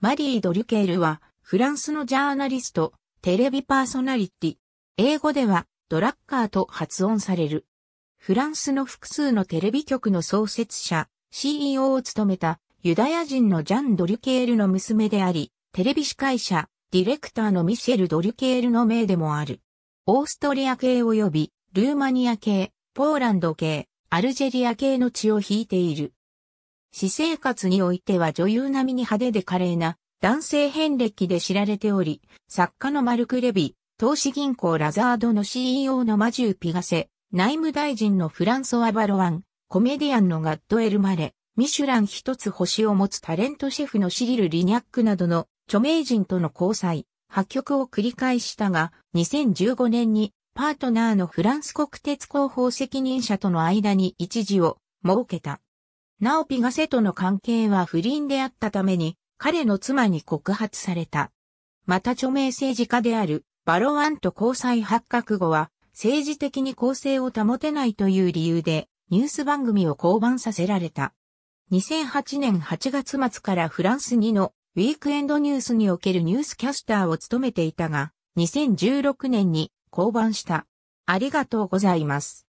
マリー・ドリュケールは、フランスのジャーナリスト、テレビパーソナリティ。英語では、ドラッカーと発音される。フランスの複数のテレビ局の創設者、CEO を務めた、ユダヤ人のジャン・ドリュケールの娘であり、テレビ司会者、ディレクターのミシェル・ドリュケールの名でもある。オーストリア系及び、ルーマニア系、ポーランド系、アルジェリア系の血を引いている。私生活においては女優並みに派手で華麗な男性遍歴で知られており、作家のマルク・レビ、投資銀行ラザードの CEO のマジュー・ピガセ、内務大臣のフランソワ・バロワン、コメディアンのガッド・エルマレ、ミシュラン一つ星を持つタレントシェフのシリル・リニャックなどの著名人との交際、破局を繰り返したが、2015年にパートナーのフランス国鉄広報責任者との間に一時を設けた。なおピガセとの関係は不倫であったために、彼の妻に告発された。また著名政治家であるバロワンと交際発覚後は、政治的に公正を保てないという理由で、ニュース番組を降板させられた。2008年8月末からフランス2のウィークエンドニュースにおけるニュースキャスターを務めていたが、2016年に降板した。ありがとうございます。